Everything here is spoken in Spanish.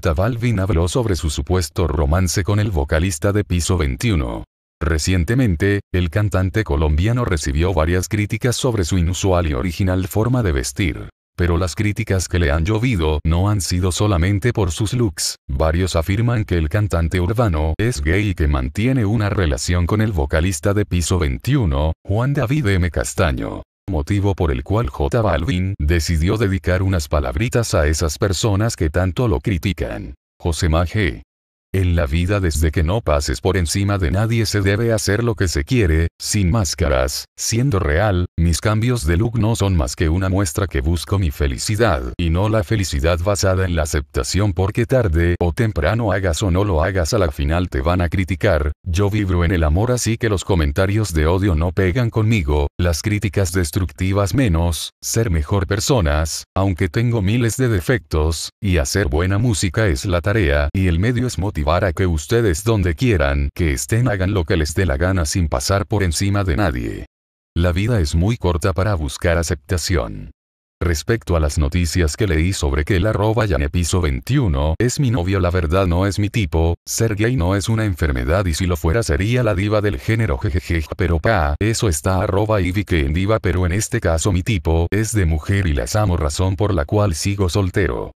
J Balvin habló sobre su supuesto romance con el vocalista de Piso 21. Recientemente, el cantante colombiano recibió varias críticas sobre su inusual y original forma de vestir. Pero las críticas que le han llovido no han sido solamente por sus looks, varios afirman que el cantante urbano es gay y que mantiene una relación con el vocalista de Piso 21, Juan David M. Castaño motivo por el cual J Balvin decidió dedicar unas palabritas a esas personas que tanto lo critican. José Maje. En la vida desde que no pases por encima de nadie se debe hacer lo que se quiere, sin máscaras, siendo real, mis cambios de look no son más que una muestra que busco mi felicidad y no la felicidad basada en la aceptación porque tarde o temprano hagas o no lo hagas a la final te van a criticar, yo vibro en el amor así que los comentarios de odio no pegan conmigo, las críticas destructivas menos, ser mejor personas, aunque tengo miles de defectos, y hacer buena música es la tarea y el medio es motivo para a que ustedes donde quieran que estén hagan lo que les dé la gana sin pasar por encima de nadie. La vida es muy corta para buscar aceptación. Respecto a las noticias que leí sobre que el arroba piso 21 es mi novio la verdad no es mi tipo, ser gay no es una enfermedad y si lo fuera sería la diva del género jejeje pero pa, eso está arroba y vi que en diva pero en este caso mi tipo es de mujer y las amo razón por la cual sigo soltero.